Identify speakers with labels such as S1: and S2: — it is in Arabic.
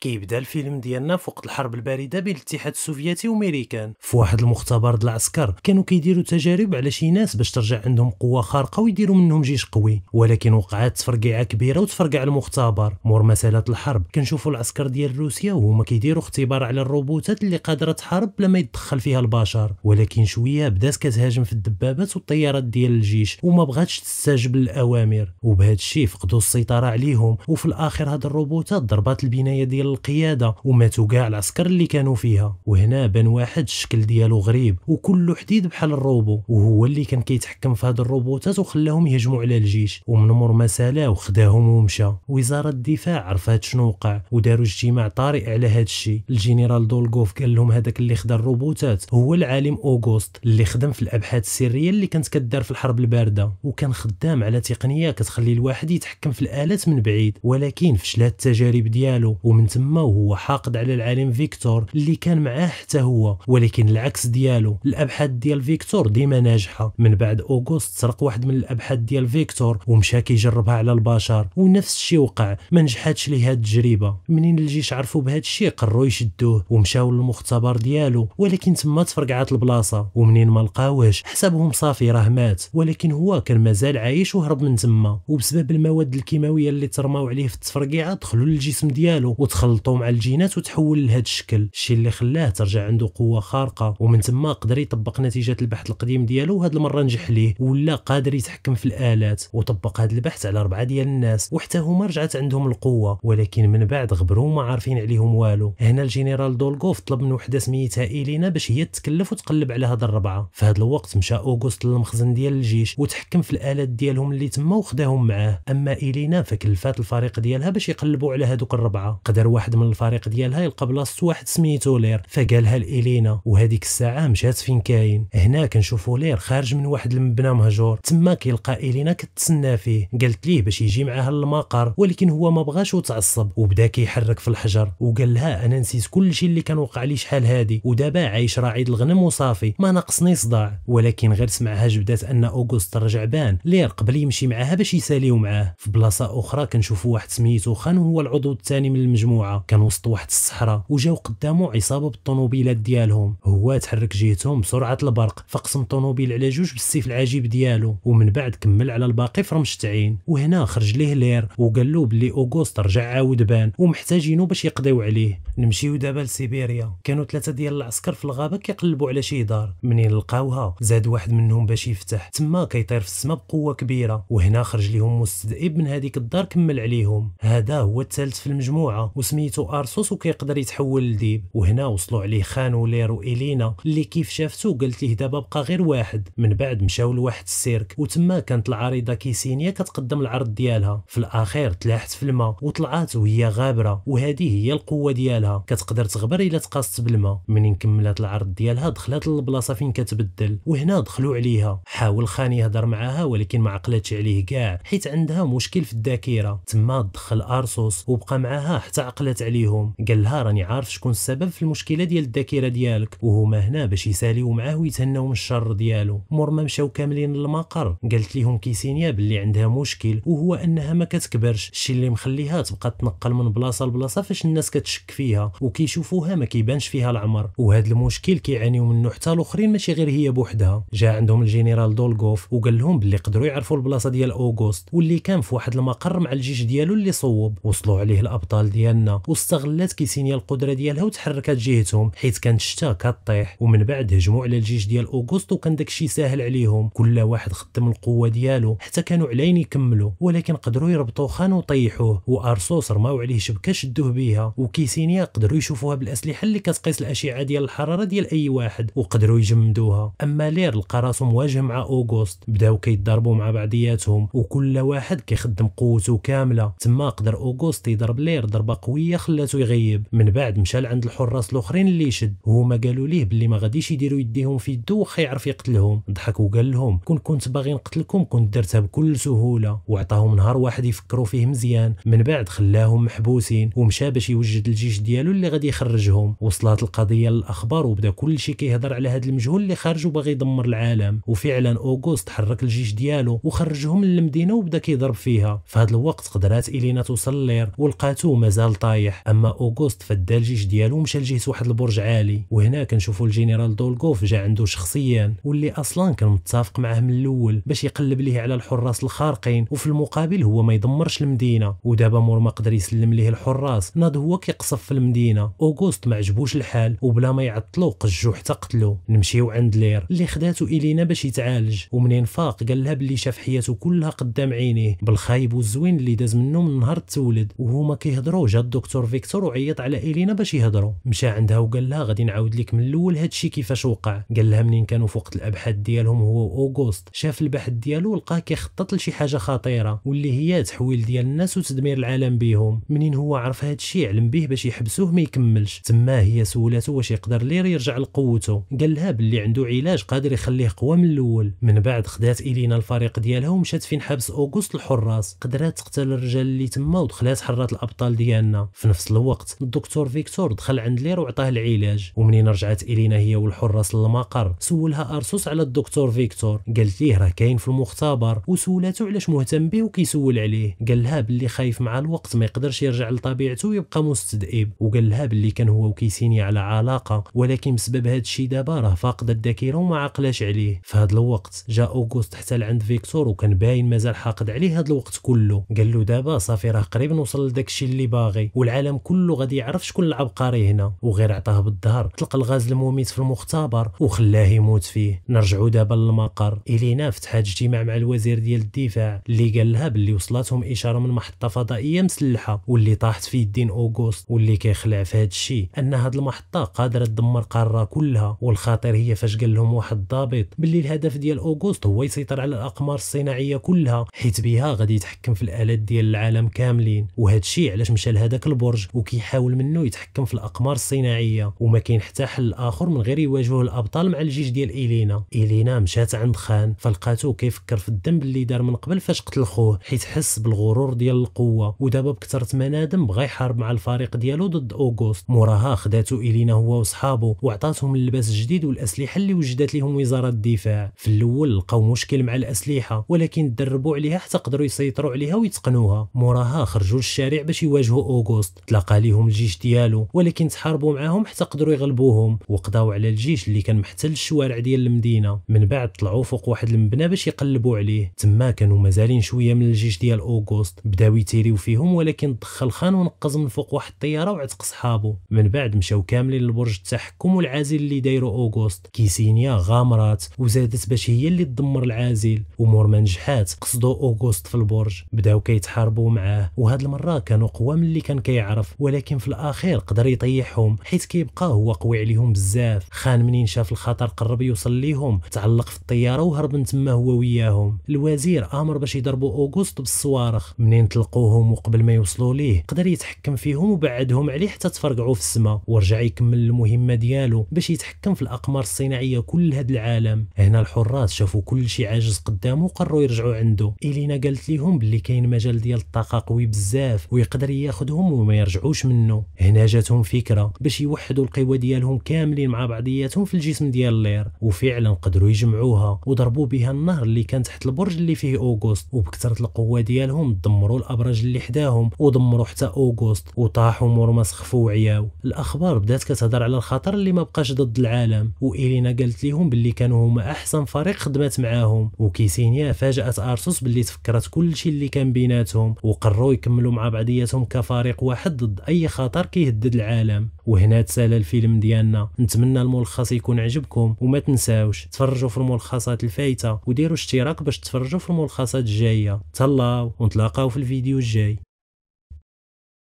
S1: كيبدا الفيلم ديالنا فوق الحرب البارده بين الاتحاد السوفيتي وامريكان في واحد المختبر ديال العسكر كانوا كيديروا تجارب على شي ناس باش ترجع عندهم قوه خارقه ويديروا منهم جيش قوي ولكن وقعت تفرقعه كبيره وتفرقع المختبر مور مساله الحرب كنشوفوا العسكر ديال روسيا وهما كيديروا اختبار على الروبوتات اللي قادره تحارب بلا ما يتدخل فيها البشر ولكن شويه بدات كتهاجم في الدبابات والطيارات ديال الجيش وما بغاتش تستجب للاوامر وبهذا الشيء فقدوا السيطره عليهم وفي الاخر هاد الروبوتات ضربات البنايه ديال ديال القياده وماتوا كاع العسكر اللي كانوا فيها وهنا بان واحد الشكل ديالو غريب وكل حديد بحال الروبو وهو اللي كان كيتحكم في هاد الروبوتات وخلاهم يهجموا على الجيش ومن مر ما سالا وخداهم ومشى وزاره الدفاع عرفات شنو وقع وداروا اجتماع طارئ على هاد الشيء الجنرال دولغوف قال لهم هذاك اللي خدا الروبوتات هو العالم اوغوست اللي خدم في الابحاث السريه اللي كانت كدار في الحرب البارده وكان خدام على تقنيه كتخلي الواحد يتحكم في الالات من بعيد ولكن فشلات التجارب ديالو ومن تما وهو حاقد على العالم فيكتور اللي كان معاه حتى هو ولكن العكس ديالو الابحاث ديال فيكتور ديما ناجحه من بعد اوغوست سرق واحد من الابحاث ديال فيكتور ومشى كيجربها على البشر ونفس الشيء وقع ما نجحاتش ليه هاد التجربه منين الجيش عرفوا بهذا الشيء قرروا يشدوه ومشاو للمختبر ديالو ولكن تما تفرقعات البلاصه ومنين ما لقاوهش حسابهم صافي راه مات ولكن هو كان مازال عايش وهرب من تما وبسبب المواد الكيماويه اللي ترماو عليه في التفرقيعه دخلوا للجسم ديالو خلطوا مع الجينات وتحول لهذا الشكل الشيء اللي خلاه ترجع عنده قوه خارقه ومن ثم قدر يطبق نتيجه البحث القديم ديالو وهاد المره نجح ليه ولا قادر يتحكم في الالات وطبق هذا البحث على اربعه ديال الناس وحتى هما رجعت عندهم القوه ولكن من بعد غبروا ما عارفين عليهم والو هنا الجنرال دولغوف طلب من وحده سميتها ايلينا باش هي تتكلف وتقلب على هاد الربعه في هذا الوقت مشى اوغوست للمخزن ديال الجيش وتحكم في الالات ديالهم اللي تما وخداهم معاه اما ايلينا فكلفات الفريق ديالها باش يقلبوا على هذوك الربعه قدر واحد من الفريق ديالها يلقى بلاصتو واحد سميتو لير فقالها لإلينا وهذيك الساعه مشات فين كاين هنا كنشوفو لير خارج من واحد المبنى مهجور تما كيلقى إلينا كتسنى فيه قالت ليه باش يجي معاها للمقر ولكن هو ما بغاش وتعصب وبدا كيحرك في الحجر وقال لها انا نسيت كل شيء اللي كان وقع لي شحال هادي ودابا عايش راعي الغنم وصافي ما ناقصني صداع ولكن غير سمعها جبدات ان اوغوست رجع بان لير قبل يمشي معاها باش يساليو معاه في بلاصه اخرى كنشوفو واحد سميتو خان وهو العضو الثاني من المجموعه مجموعه كان وسط واحد الصحراء وجاو قدامو عصابه بالطوموبيلات ديالهم هو تحرك جهتهم بسرعه البرق فقسم الطوموبيل على جوج بالسيف العجيب ديالو ومن بعد كمل على الباقي في رمش وهنا خرج ليه لير وقال له بلي اوغوست رجع عاود بان ومحتاجينو باش يقضيو عليه نمشيو دابا لسيبيريا كانوا ثلاثه ديال العسكر في الغابه كيقلبوا على شي دار منين لقاوها زاد واحد منهم باش يفتح تما كيطير في السماء بقوه كبيره وهنا خرج ليهم مستذئب من هذيك الدار كمل عليهم هذا هو الثالث في المجموعه سميتو ارسوس وكيقدر يتحول لذيب وهنا وصلوا عليه ولير والينا اللي كيف شافتو قالت ليه دابا بقى غير واحد من بعد مشاو لواحد السيرك وتما كانت العريضه كيسينيا كتقدم العرض ديالها في الاخير تلاحت في الماء وطلعات وهي غابره وهذه هي القوه ديالها كتقدر تغبر الا تقاست بالماء منين كملت العرض ديالها دخلت للبلاصه فين كتبدل وهنا دخلوا عليها حاول خان يهضر معاها ولكن ما عقلتش عليه كاع حيت عندها مشكل في الذاكره تما دخل ارسوس وبقى معاها حتى عقلت عليهم قال لها راني عارف شكون السبب في المشكله ديال الذاكره ديالك وهما هنا باش يساليو معاه ويتهناو من الشر ديالو مور ما مشاو كاملين للمقر قالت ليهم كيسينيا باللي عندها مشكل وهو انها ما كتكبرش الشيء اللي مخليها تبقى تنقل من بلاصه لبلاصه فاش الناس كتشك فيها وكيشوفوها ما كيبانش فيها العمر وهذا المشكل كيعانيو منه حتى الاخرين ماشي غير هي بوحدها جا عندهم الجنرال دولغوف وقال لهم باللي قدروا يعرفوا البلاصه ديال اوغوست واللي كان في واحد المقر مع الجيش ديالو اللي صوب وصلوا عليه الابطال ديالنا عنا واستغلت كيسينيا القدره ديالها وتحركات جهتهم حيت كانت الشتاء كطيح ومن بعد هجموا على الجيش ديال اوغوست وكان داكشي ساهل عليهم كل واحد خدم القوه ديالو حتى كانوا علين يكملوا ولكن قدروا يربطوا خان وطيحوه وارسوس رماو عليه شبكه شدوه بها وكيسينيا قدروا يشوفوها بالاسلحه اللي كتقيس الاشعه ديال الحراره ديال اي واحد وقدروا يجمدوها اما لير لقى راسو مواجه مع اوغوست بداو كيتضاربوا مع بعضياتهم وكل واحد كيخدم قوته كامله تما قدر اوغوست يضرب لير ضربه قويه القويه خلاته يغيب من بعد مشى لعند الحراس الاخرين اللي شد وهما قالوا ليه باللي ما غاديش يديروا يديهم في يدو وخا يعرف يقتلهم ضحك وقال لهم كون كنت باغي نقتلكم كنت درتها بكل سهوله وعطاهم نهار واحد يفكروا فيه مزيان من بعد خلاهم محبوسين ومشى باش يوجد الجيش ديالو اللي غادي يخرجهم وصلت القضيه للاخبار وبدا كلشي كيهضر على هذا المجهول اللي خارج وباغي يدمر العالم وفعلا اوغوست حرك الجيش ديالو وخرجهم للمدينه وبدا كيضرب فيها في هذا الوقت قدرات الينا توصل لير ولقاتو مازال طايح اما اوغوست فدا الجيش ديالو مشى لجهه واحد البرج عالي وهنا كنشوفوا الجنرال دولغوف جا عنده شخصيا واللي اصلا كان متفق معاه من الاول باش يقلب ليه على الحراس الخارقين وفي المقابل هو ما يدمرش المدينه ودابا مور ما قدر يسلم ليه الحراس ناض هو كيقصف في المدينه اوغوست ما عجبوش الحال وبلا ما يعطلو قجو حتى قتلو نمشيو عند لير اللي خداتو الينا باش يتعالج ومنين فاق قال لها باللي شاف حياته كلها قدام عينيه بالخايب والزوين اللي داز منه من نهار تولد وهما كيهضروا جد الدكتور فيكتور وعيط على ايلينا باش يهضروا مشى عندها وقال لها غادي نعاود لك من الاول هادشي كيفاش وقع قال لها منين كانوا في وقت الابحاث ديالهم هو اوغوست شاف البحث ديالو لقاه كيخطط لشي حاجه خطيره واللي هي تحويل ديال الناس وتدمير العالم بهم منين هو عرف هادشي علم به باش يحبسوه ما يكملش تما هي سولاتو واش يقدر لير يرجع لقوته قال لها باللي عنده علاج قادر يخليه قوى من الاول من بعد خدات ايلينا الفريق ديالها ومشات فين حبس اوغوست الحراس قدرات تقتل الرجال اللي تما ودخلات حرات الابطال ديالنا في نفس الوقت الدكتور فيكتور دخل عند لير وعطاه العلاج ومنين رجعت الينا هي والحراس للمقر سولها ارسوس على الدكتور فيكتور قالت ليه راه كاين في المختبر وسولاتو علاش مهتم به وكيسول عليه قال لها باللي خايف مع الوقت ما يقدرش يرجع لطبيعته ويبقى مستذئب وقال لها باللي كان هو وكيسيني على علاقه ولكن بسبب هذا الشيء دابا راه فاقد الذاكره وما عقلاش عليه في هذا الوقت جا اوغوست حتى لعند فيكتور وكان باين مازال حاقد عليه هذا الوقت كله قال له دابا صافي راه قريب نوصل لداك الشيء اللي باغي والعالم كله غادي يعرف شكون العبقري هنا وغير عطاه بالظهر طلق الغاز المميت في المختبر وخلاه يموت فيه نرجعوا دابا للمقر الينا فتحات اجتماع مع الوزير ديال الدفاع اللي قال لها باللي وصلتهم اشاره من محطه فضائيه مسلحه واللي طاحت في يدين اوغوست واللي كيخلع في هذا الشيء ان هاد المحطه قادره تدمر القاره كلها والخاطر هي فاش قال لهم واحد الضابط باللي الهدف ديال اوغوست هو يسيطر على الاقمار الصناعيه كلها حيت بها غادي يتحكم في الالات ديال العالم كاملين وهذا الشيء علاش مشى لهذاك البرج وكيحاول منه يتحكم في الاقمار الصناعيه وما كاين حتى حل اخر من غير يواجهه الابطال مع الجيش ديال ايلينا ايلينا مشات عند خان فلقاتو كيفكر في الذنب اللي دار من قبل فاش قتل خوه حيت حس بالغرور ديال القوه ودابا بكثره منادم بغى يحارب مع الفريق ديالو ضد اوغوست موراها خداتو ايلينا هو وصحابه وعطاتهم اللباس الجديد والاسلحه اللي وجدت لهم وزاره الدفاع في الاول لقاو مشكل مع الاسلحه ولكن تدربوا عليها حتى قدروا يسيطروا عليها ويتقنوها موراها خرجوا للشارع باش يواجهوا اوغوست الوسط تلاقى ليهم الجيش ديالو ولكن تحاربوا معاهم حتى قدروا يغلبوهم وقضاو على الجيش اللي كان محتل الشوارع ديال المدينه من بعد طلعوا فوق واحد المبنى باش يقلبوا عليه تما كانوا مازالين شويه من الجيش ديال اوغوست بداو يتيريو فيهم ولكن دخل خان ونقز من فوق واحد الطياره وعتق صحابه من بعد مشاو كاملين لبرج التحكم والعازل اللي دايرو اوغوست كيسينيا غامرات وزادت باش هي اللي تدمر العازل ومور ما نجحات قصدوا اوغوست في البرج بداو كيتحاربوا معاه وهاد المره كانوا قوى من اللي كان كيعرف ولكن في الاخير قدر يطيحهم حيت كيبقى هو قوي عليهم بزاف خان منين شاف الخطر قرب يوصل ليهم تعلق في الطياره وهرب من تما هو وياهم الوزير امر باش يضربوا اوغوست بالصوارخ منين طلقوهم وقبل ما يوصلوا ليه قدر يتحكم فيهم وبعدهم عليه حتى تفرقعوا في السماء ورجع يكمل المهمه ديالو باش يتحكم في الاقمار الصناعيه كل هذا العالم هنا الحراس شافوا كل شيء عاجز قدامه وقرروا يرجعوا عنده الينا قالت لهم بلي كاين مجال ديال الطاقه قوي بزاف ويقدر ياخذهم ديالهم وما يرجعوش منه هنا جاتهم فكره باش يوحدوا القوى ديالهم كاملين مع بعضياتهم في الجسم ديال اللير وفعلا قدروا يجمعوها وضربوا بها النهر اللي كان تحت البرج اللي فيه اوغوست وبكثره القوه ديالهم دمروا الابراج اللي حداهم ودمروا حتى اوغوست وطاحوا مور ما سخفوا وعياو الاخبار بدات كتهضر على الخطر اللي ما بقاش ضد العالم وايلينا قالت لهم باللي كانوا هما احسن فريق خدمات معاهم وكيسينيا فاجات ارسوس باللي تفكرت كل شيء اللي كان بيناتهم وقرروا يكملوا مع بعضياتهم كفريق فريق واحد ضد اي خطر كيهدد العالم وهنا تسالى الفيلم ديالنا نتمنى الملخص يكون عجبكم وما تنساوش تفرجوا في الملخصات الفايته وديروا اشتراك باش تفرجوا في الملخصات الجايه تهلاو ونتلاقاو في الفيديو الجاي